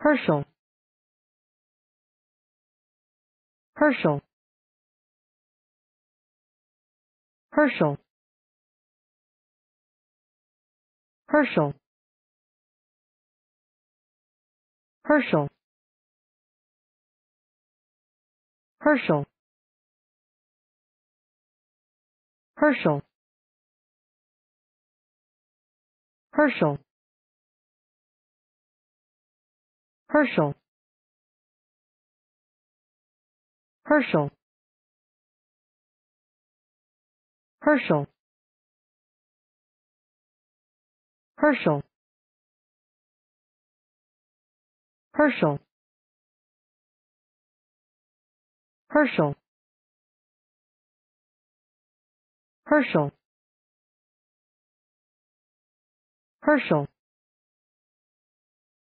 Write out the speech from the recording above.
Herschel Herschel Herschel Herschel Herschel Herschel Herschel Herschel Herschel Herschel Herschel Herschel Herschel Herschel Herschel Herschel